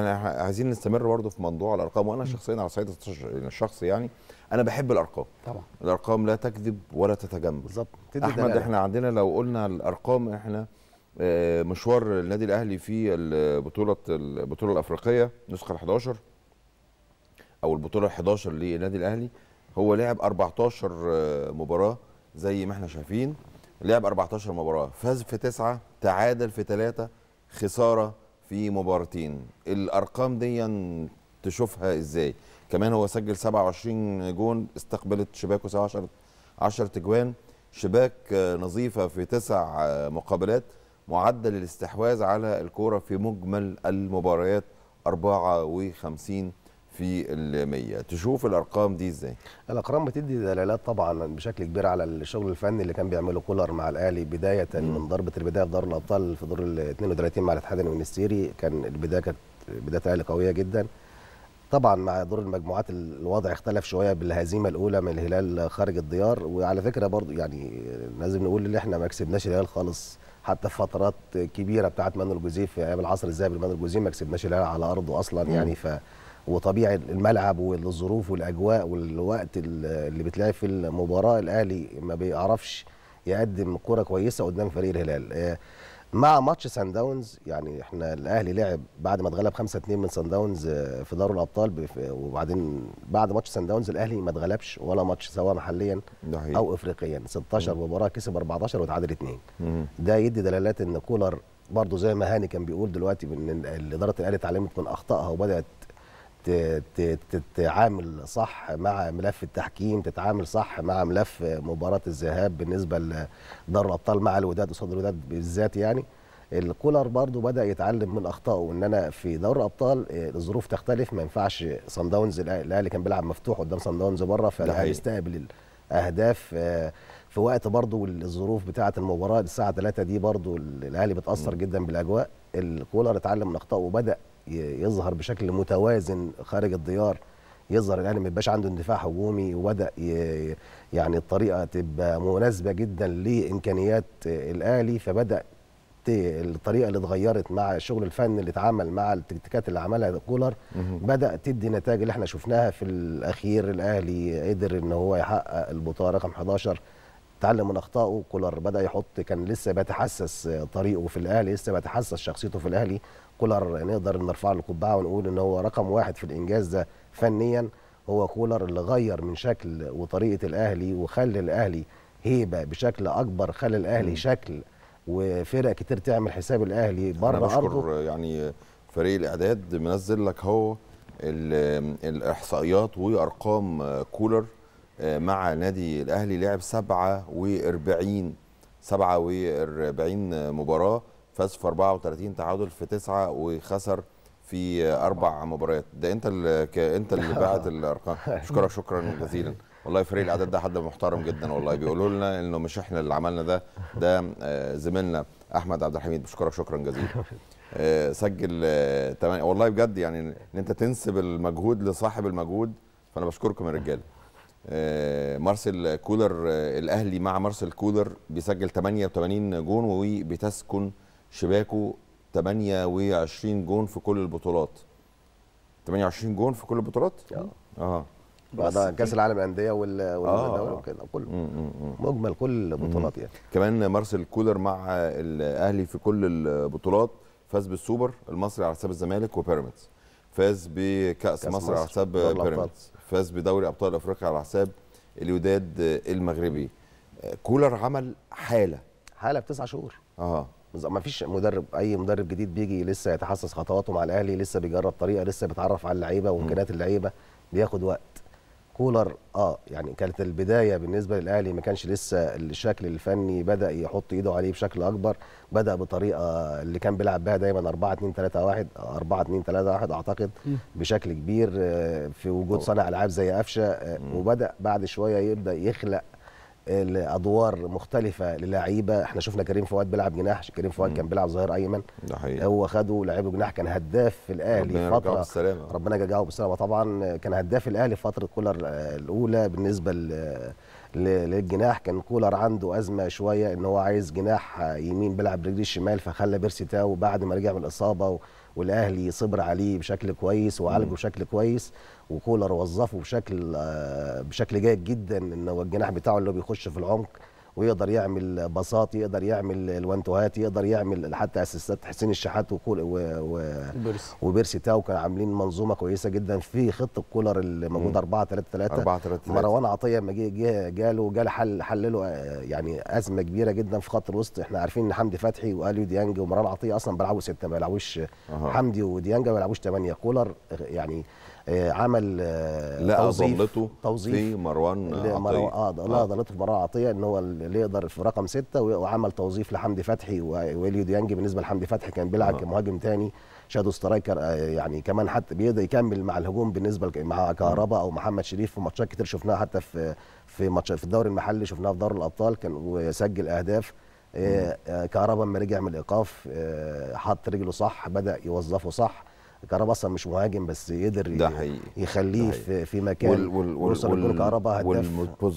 عايزين نستمر برضه في موضوع الارقام وانا شخصيا على صعيد الشخص يعني انا بحب الارقام طبعا الارقام لا تكذب ولا تتجمل بالظبط احمد دلالة. احنا عندنا لو قلنا الارقام احنا آه، مشوار النادي الاهلي في البطوله البطوله الافريقيه نسخه ال11 او البطوله ال11 للنادي الاهلي هو لعب 14 آه، مباراه زي ما احنا شايفين لعب 14 مباراه فاز في تسعه تعادل في ثلاثه خساره في مباراتين الارقام دي تشوفها ازاي كمان هو سجل 27 جون استقبلت شباكه 17 10 تجوان شباك نظيفه في تسع مقابلات معدل الاستحواذ على الكوره في مجمل المباريات 54 في المية تشوف الأرقام دي إزاي؟ الأرقام بتدي دلالات طبعا بشكل كبير على الشغل الفني اللي كان بيعمله كولر مع الأهلي بداية مم. من ضربة البداية في دور الأبطال في دور ال 32 مع الاتحاد المنستيري كان البداية كانت بداية الأهلي قوية جدا طبعا مع دور المجموعات الوضع اختلف شويه بالهزيمه الاولى من الهلال خارج الديار وعلى فكره برضو يعني لازم نقول ان احنا ما كسبناش الهلال خالص حتى في فترات كبيره بتاعه مانو جوزيه في ايام العصر الذهبي لمانو جوزيه ما كسبناش الهلال على ارضه اصلا يعني ف وطبيعه الملعب والظروف والاجواء والوقت اللي بتلاقي في المباراه الاهلي ما بيعرفش يقدم كره كويسه قدام فريق الهلال آه، مع ماتش سان داونز يعني احنا الاهلي لعب بعد ما اتغلب 5 2 من سان داونز آه، في دوري الابطال وبعدين بعد ماتش سان داونز الاهلي ما اتغلبش ولا ماتش سواء محليا او افريقيا 16 مباراه كسب 14 وتعادل 2 ده يدي دلالات ان كولر برضه زي ما هاني كان بيقول دلوقتي ان اداره الاهلي اتعلمت من اخطائها وبدات تتعامل صح مع ملف التحكيم تتعامل صح مع ملف مباراة الذهاب بالنسبة لدوري الأبطال مع الوداد قصاد الوداد بالذات يعني الكولر برضو بدا يتعلم من اخطائه ان انا في دوري الابطال آه، الظروف تختلف ما ينفعش صن داونز الاهلي كان بيلعب مفتوح قدام صن داونز بره فالاهلي الاهداف آه، في وقت برضو الظروف بتاعه المباراه الساعه 3 دي برضو الاهلي بتاثر جدا بالاجواء الكولر اتعلم من اخطائه وبدا يظهر بشكل متوازن خارج الديار يظهر الاهلي يعني ما يبقاش عنده اندفاع هجومي وبدا يعني الطريقه تبقى مناسبه جدا لامكانيات الاهلي فبدا الطريقه اللي اتغيرت مع الشغل الفني اللي اتعمل مع التكتيكات اللي عملها كولر بدا تدي نتائج اللي احنا شفناها في الاخير الاهلي قدر ان هو يحقق البطاقه رقم 11 تعلم من اخطائه كولر بدا يحط كان لسه بيتحسس طريقه في الاهلي لسه بيتحسس شخصيته في الاهلي كولر نقدر نرفع له القبعه ونقول ان هو رقم واحد في الانجاز ده فنيا هو كولر اللي غير من شكل وطريقه الاهلي وخلى الاهلي هيبه بشكل اكبر خلى الاهلي م. شكل وفرق كتير تعمل حساب الاهلي بره ارضه يعني فريق الاعداد منزل لك هو الاحصائيات وارقام كولر مع نادي الاهلي لعب 47 47 مباراه فاز في 34 تعادل في 9 وخسر في اربع مباريات ده انت اللي انت اللي بعت الارقام اشكرك شكرا جزيلا والله فريق الاعداد ده حد محترم جدا والله بيقولوا لنا انه مش احنا اللي عملنا ده ده آه، زميلنا احمد عبد الحميد بشكرك شكرا جزيلا آه، سجل آه، والله بجد يعني ان انت تنسب المجهود لصاحب المجهود فانا بشكركم يا رجاله آه، مارسيل كولر آه، الاهلي مع مارسيل كولر بيسجل 88 جون وبتسكن شباكه 28 جون في كل البطولات 28 جون في كل البطولات؟ اه اه كاس العالم للانديه والدوري آه. وكده كله مجمل كل البطولات يعني كمان مارسيل كولر مع الاهلي في كل البطولات فاز بالسوبر المصري على حساب الزمالك وبيراميدز فاز بكاس مصر, مصر على حساب بيراميدز فاز بدوري ابطال افريقيا على حساب الوداد المغربي كولر عمل حاله حاله بتسع شهور اه ما فيش مدرب اي مدرب جديد بيجي لسه يتحسس خطواته مع الاهلي لسه بيجرب طريقه لسه بيتعرف على اللعيبه وامكانيات اللعيبه بياخد وقت كولر اه يعني كانت البدايه بالنسبه للاهلي ما كانش لسه الشكل الفني بدا يحط ايده عليه بشكل اكبر بدا بطريقه اللي كان بيلعب بها دايما 4 2 3 1 4 2 3 1 اعتقد بشكل كبير آه، في وجود صانع العاب زي قفشه آه، وبدا بعد شويه يبدا يخلق الادوار مختلفه للعيبه احنا شفنا كريم فؤاد بيلعب جناح كريم فؤاد كان بيلعب ظهير ايمن ده هو خده لعبه جناح كان هداف في الاهلي فتره بالسلامة. ربنا يرجعه بالسلامه طبعا كان هداف الاهلي فتره كولر الاولى بالنسبه للجناح كان كولر عنده ازمه شويه ان هو عايز جناح يمين بيلعب برجليه الشمال فخلى بيرسي تاو بعد ما رجع من الاصابه والاهلي صبر عليه بشكل كويس وعالجه بشكل كويس وكولر وظفه بشكل آه، بشكل جيد جدا ان هو الجناح بتاعه اللي بيخش في العمق ويقدر يعمل باصات يقدر يعمل الوانتوهات يقدر يعمل حتى اسيستات حسين الشحات وكول وبيرسي وبيرسي تاو كانوا عاملين منظومه كويسه جدا في خطه كولر اللي موجوده 4 3 3 4 3 مروان عطيه لما جه جاله جاله حل حلله آه، يعني ازمه كبيره جدا في خط الوسط احنا عارفين ان حمدي فتحي واليو ديانج ومروان عطيه اصلا بيلعبوا سته ما بيلعبوش حمدي وديانج ما بيلعبوش ثمانيه كولر يعني آه، عمل آه، لا توظيف ضلته توظيف في مروان عطيه اه لا ضلته آه. في مروان عطيه ان هو اللي يقدر في رقم سته وعمل توظيف لحمدي فتحي وإليو ديانج بالنسبه لحمدي فتحي كان بيلعب كمهاجم تاني شادو سترايكر يعني كمان حتى بيقدر يكمل مع الهجوم بالنسبه مع كهربا او محمد شريف في ماتشات كتير شفناها حتى في في ماتش في الدوري المحلي شفناها في دوري الابطال كان وسجل اهداف كهربا لما رجع من الايقاف حط رجله صح بدا يوظفه صح كهربا اصلا مش مهاجم بس قدر يخليه في مكان وال وال وال وصل وال هداف